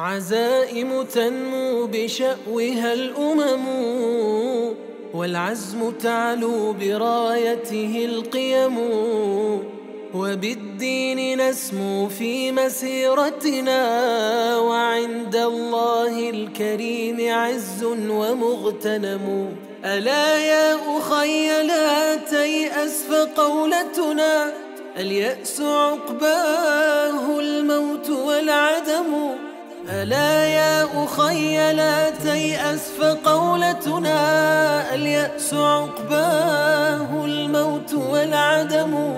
عزائم تنمو بشأوها الأمم والعزم تعلو برايته القيم وبالدين نسمو في مسيرتنا وعند الله الكريم عز ومغتنم ألا يا أخي لا تيأس فقولتنا اليأس عقباه الموت والعدم ألا يا أخي لا تيأس فقولتنا اليأس عقباه الموت والعدم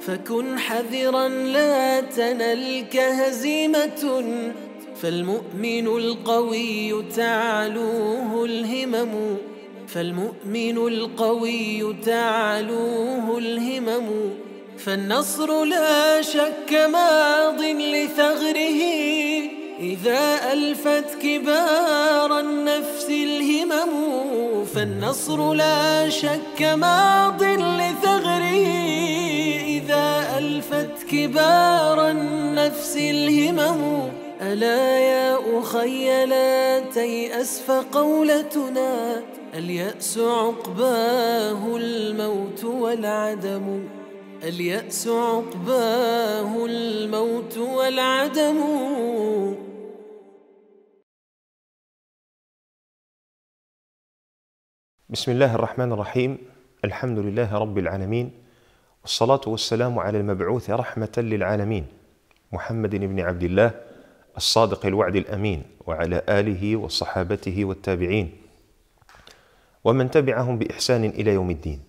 فكن حذرا لا تنلك هزيمة فالمؤمن القوي تعلوه الهمم فالمؤمن القوي تعلوه الهمم فالنصر لا شك ماض لثغره إذا ألفت كبار النفس الهمم فالنصر لا شك ماض لثغره إذا ألفت كبار النفس الهمم ألا يا أخي لا تيأس فقولتنا اليأس عقباه الموت والعدم اليأس عقباه الموت والعدم بسم الله الرحمن الرحيم الحمد لله رب العالمين والصلاة والسلام على المبعوث رحمة للعالمين محمد بن عبد الله الصادق الوعد الأمين وعلى آله وصحابته والتابعين ومن تبعهم بإحسان إلى يوم الدين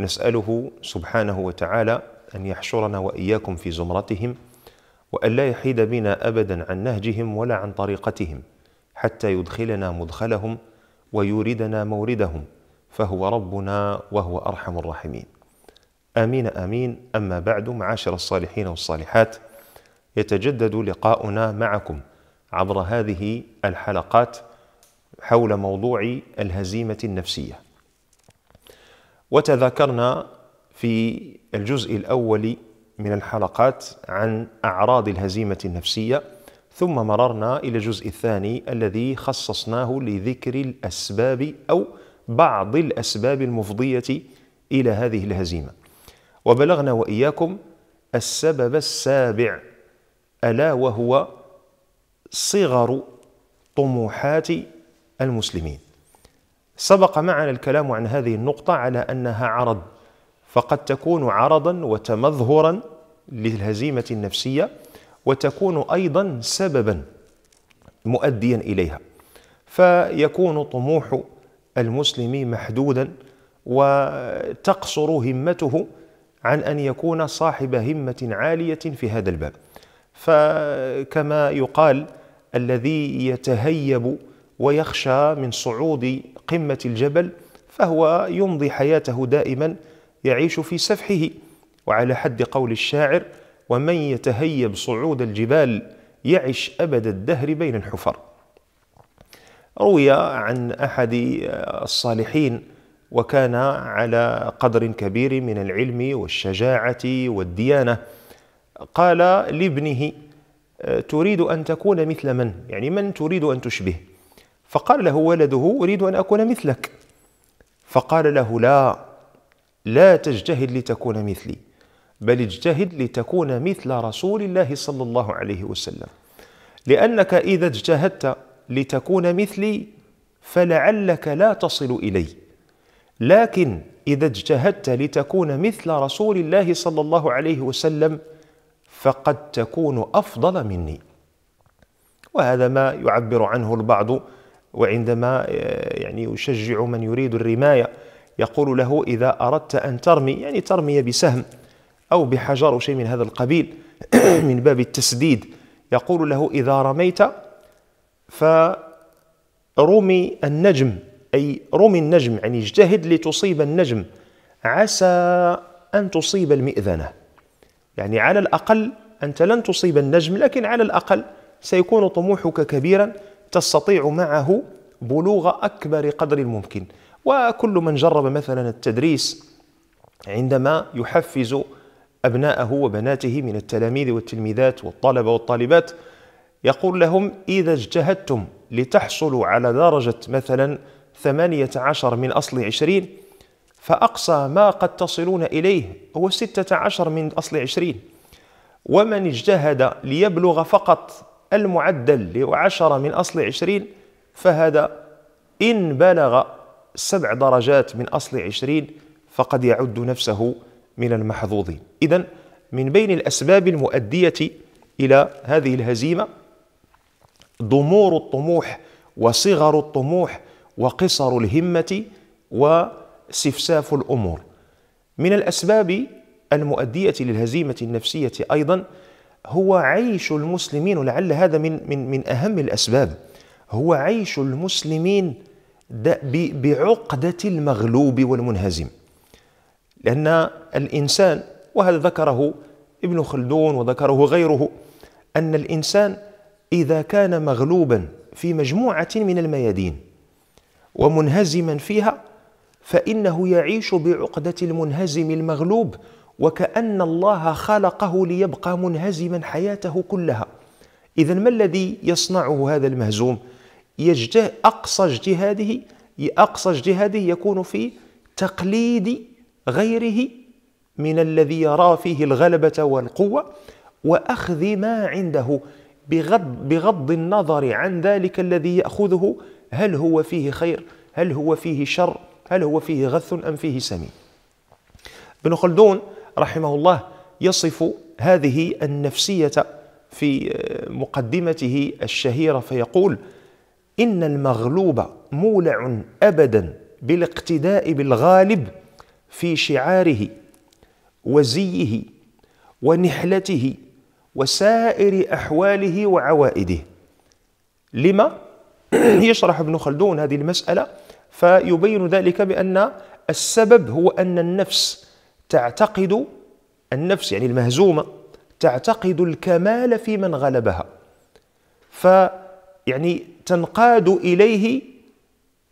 نسأله سبحانه وتعالى أن يحشرنا وإياكم في زمرتهم وأن لا يحيد بنا أبدا عن نهجهم ولا عن طريقتهم حتى يدخلنا مدخلهم ويوردنا موردهم فهو ربنا وهو ارحم الراحمين. امين امين اما بعد معاشر الصالحين والصالحات يتجدد لقاؤنا معكم عبر هذه الحلقات حول موضوع الهزيمه النفسيه. وتذاكرنا في الجزء الاول من الحلقات عن اعراض الهزيمه النفسيه ثم مررنا إلى الجزء الثاني الذي خصصناه لذكر الأسباب أو بعض الأسباب المفضية إلى هذه الهزيمة وبلغنا وإياكم السبب السابع ألا وهو صغر طموحات المسلمين سبق معنا الكلام عن هذه النقطة على أنها عرض فقد تكون عرضا وتمظهرا للهزيمة النفسية وتكون أيضا سببا مؤديا إليها فيكون طموح المسلم محدودا وتقصر همته عن أن يكون صاحب همة عالية في هذا الباب فكما يقال الذي يتهيب ويخشى من صعود قمة الجبل فهو يمضي حياته دائما يعيش في سفحه وعلى حد قول الشاعر ومن يتهيب صعود الجبال يعش أبد الدهر بين الحفر روي عن أحد الصالحين وكان على قدر كبير من العلم والشجاعة والديانة قال لابنه تريد أن تكون مثل من؟ يعني من تريد أن تشبه؟ فقال له ولده أريد أن أكون مثلك فقال له لا لا تجتهد لتكون مثلي بل اجتهد لتكون مثل رسول الله صلى الله عليه وسلم لأنك إذا اجتهدت لتكون مثلي فلعلك لا تصل إلي لكن إذا اجتهدت لتكون مثل رسول الله صلى الله عليه وسلم فقد تكون أفضل مني وهذا ما يعبر عنه البعض وعندما آه، يعني يشجع من يريد الرماية يقول له إذا أردت أن ترمي يعني ترمي بسهم أو بحجر أو شيء من هذا القبيل من باب التسديد يقول له إذا رميت فرمي النجم أي رمي النجم يعني اجتهد لتصيب النجم عسى أن تصيب المئذنة يعني على الأقل أنت لن تصيب النجم لكن على الأقل سيكون طموحك كبيرا تستطيع معه بلوغ أكبر قدر ممكن وكل من جرب مثلا التدريس عندما يحفز أبناءه وبناته من التلاميذ والتلميذات والطلبة والطالبات يقول لهم إذا اجتهدتم لتحصلوا على درجة مثلا 18 من أصل 20 فأقصى ما قد تصلون إليه هو 16 من أصل 20 ومن اجتهد ليبلغ فقط المعدل لعشرة من أصل 20 فهذا إن بلغ سبع درجات من أصل 20 فقد يعد نفسه من المحظوظين إذا من بين الأسباب المؤدية إلى هذه الهزيمة ضمور الطموح وصغر الطموح وقصر الهمة وسفساف الأمور من الأسباب المؤدية للهزيمة النفسية أيضا هو عيش المسلمين ولعل هذا من, من, من أهم الأسباب هو عيش المسلمين بعقدة المغلوب والمنهزم لأن الإنسان وهذا ذكره ابن خلدون وذكره غيره أن الإنسان إذا كان مغلوبا في مجموعة من الميادين ومنهزما فيها فإنه يعيش بعقدة المنهزم المغلوب وكأن الله خلقه ليبقى منهزما حياته كلها إذا ما الذي يصنعه هذا المهزوم؟ يجته أقصى اجتهاده أقصى اجتهاده يكون في تقليد غيره من الذي يرى فيه الغلبة والقوة وأخذ ما عنده بغض, بغض النظر عن ذلك الذي يأخذه هل هو فيه خير هل هو فيه شر هل هو فيه غث أم فيه سمين ابن خلدون رحمه الله يصف هذه النفسية في مقدمته الشهيرة فيقول إن المغلوب مولع أبدا بالاقتداء بالغالب في شعاره وزيه ونحلته وسائر أحواله وعوائده لما يشرح ابن خلدون هذه المسألة فيبين ذلك بأن السبب هو أن النفس تعتقد النفس يعني المهزومة تعتقد الكمال في من غلبها ف يعني تنقاد إليه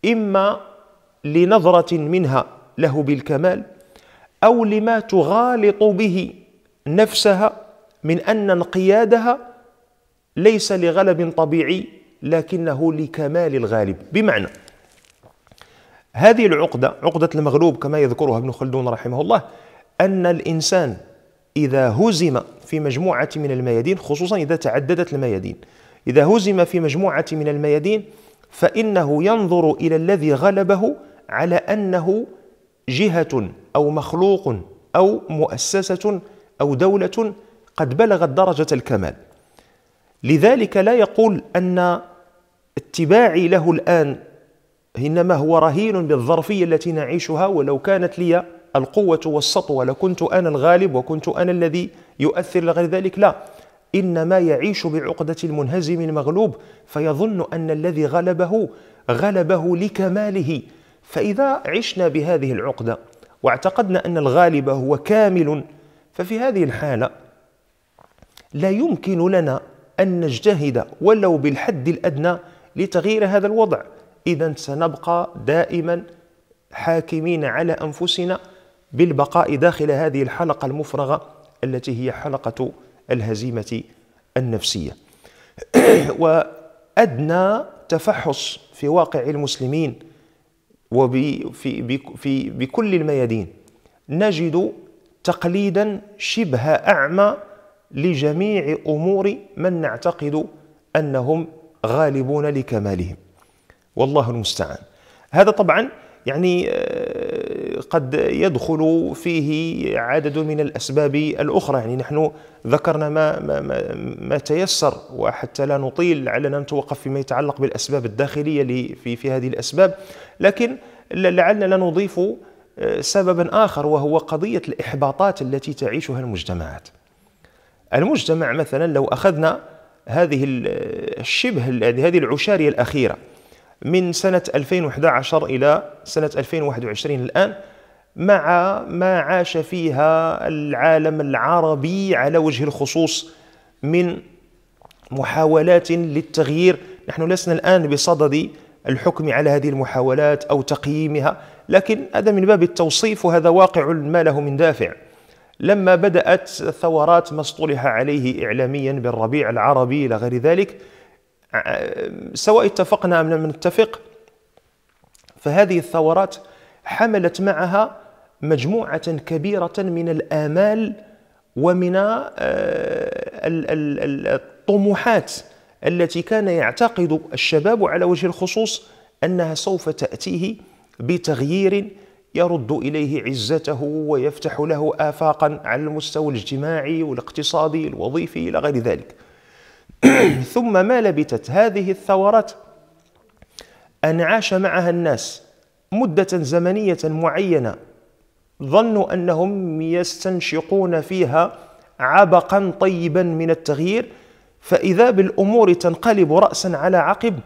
إما لنظرة منها له بالكمال او لما تغالط به نفسها من ان انقيادها ليس لغلب طبيعي لكنه لكمال الغالب بمعنى هذه العقده عقده المغلوب كما يذكرها ابن خلدون رحمه الله ان الانسان اذا هزم في مجموعه من الميادين خصوصا اذا تعددت الميادين اذا هزم في مجموعه من الميادين فانه ينظر الى الذي غلبه على انه جهة أو مخلوق أو مؤسسة أو دولة قد بلغت درجة الكمال لذلك لا يقول أن اتباعي له الآن إنما هو رهين بالظرفية التي نعيشها ولو كانت لي القوة والسطوة لكنت أنا الغالب وكنت أنا الذي يؤثر لغير ذلك لا إنما يعيش بعقدة المنهزم المغلوب فيظن أن الذي غلبه غلبه لكماله فإذا عشنا بهذه العقدة واعتقدنا أن الغالب هو كامل ففي هذه الحالة لا يمكن لنا أن نجتهد ولو بالحد الأدنى لتغيير هذا الوضع إذا سنبقى دائما حاكمين على أنفسنا بالبقاء داخل هذه الحلقة المفرغة التي هي حلقة الهزيمة النفسية وأدنى تفحص في واقع المسلمين وفي في بكل الميادين نجد تقليدا شبه اعمى لجميع امور من نعتقد انهم غالبون لكمالهم والله المستعان هذا طبعا يعني آه، قد يدخل فيه عدد من الأسباب الأخرى يعني نحن ذكرنا ما, ما, ما, ما تيسر وحتى لا نطيل لعلنا نتوقف فيما يتعلق بالأسباب الداخلية في, في هذه الأسباب لكن لعلنا لا نضيف آه، سببا آخر وهو قضية الإحباطات التي تعيشها المجتمعات المجتمع مثلا لو أخذنا هذه آه، الشبه هذه العشارية الأخيرة من سنة 2011 إلى سنة 2021 الآن مع ما عاش فيها العالم العربي على وجه الخصوص من محاولات للتغيير نحن لسنا الآن بصدد الحكم على هذه المحاولات أو تقييمها لكن هذا من باب التوصيف وهذا واقع ما له من دافع لما بدأت ثورات ما اصطلح عليه إعلاميا بالربيع العربي إلى غير ذلك سواء اتفقنا أم لم نتفق فهذه الثورات حملت معها مجموعة كبيرة من الآمال ومن آه، الطموحات التي كان يعتقد الشباب على وجه الخصوص أنها سوف تأتيه بتغيير يرد إليه عزته ويفتح له آفاقا على المستوى الاجتماعي والاقتصادي الوظيفي إلى غير ذلك ثم ما لبثت هذه الثورات أن عاش معها الناس مدة زمنية معينة ظنوا أنهم يستنشقون فيها عبقا طيبا من التغيير فإذا بالأمور تنقلب رأسا على عقب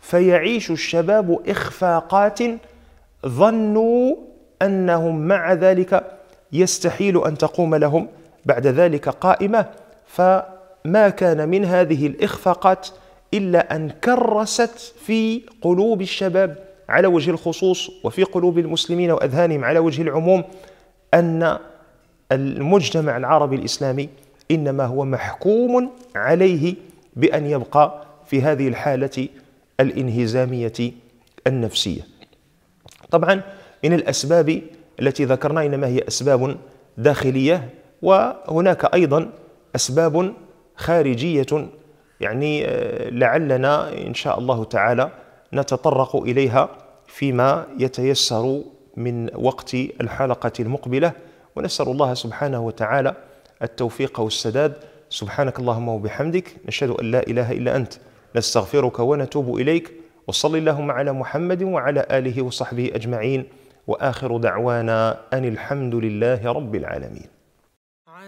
فيعيش الشباب إخفاقات ظنوا أنهم مع ذلك يستحيل أن تقوم لهم بعد ذلك قائمة ف ما كان من هذه الإخفاقات إلا أن كرست في قلوب الشباب على وجه الخصوص وفي قلوب المسلمين وأذهانهم على وجه العموم أن المجتمع العربي الإسلامي إنما هو محكوم عليه بأن يبقى في هذه الحالة الانهزامية النفسية طبعا من الأسباب التي ذكرنا إنما هي أسباب داخلية وهناك أيضا أسباب خارجية يعني آه، لعلنا إن شاء الله تعالى نتطرق إليها فيما يتيسر من وقت الحلقة المقبلة ونسأل الله سبحانه وتعالى التوفيق والسداد سبحانك اللهم وبحمدك نشهد أن لا إله إلا أنت نستغفرك ونتوب إليك وصل اللهم على محمد وعلى آله وصحبه أجمعين وآخر دعوانا أن الحمد لله رب العالمين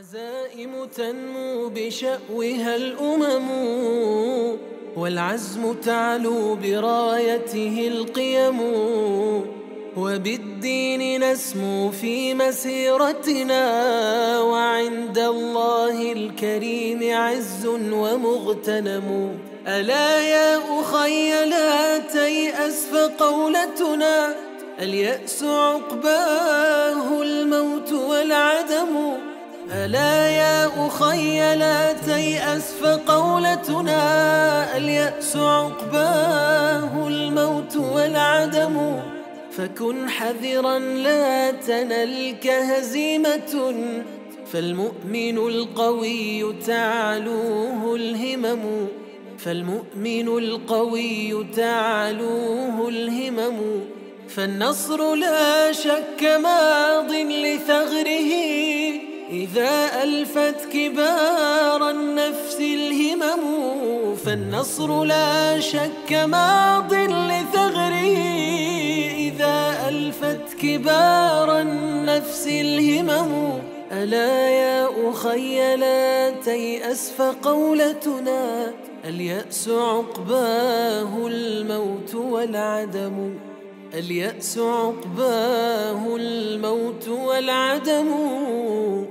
العزائم تنمو بشأوها الأمم والعزم تعلو برايته القيم وبالدين نسمو في مسيرتنا وعند الله الكريم عز ومغتنم ألا يا أخي لا تيأس فقولتنا اليأس عقباه الموت والعدم ألا يا أخي لا تيأس فقولتنا اليأس عقباه الموت والعدم فكن حذرا لا تنلك هزيمة فالمؤمن القوي تعلوه الهمم فالمؤمن القوي تعلوه الهمم فالنصر لا شك ماض لثغره إذا ألفت كبار النفس الهمم فالنصر لا شك ماض لثغره إذا ألفت كبار النفس الهمم ألا يا أخي لا تيأس فقولتنا اليأس عقباه الموت والعدم اليأس عقباه الموت والعدم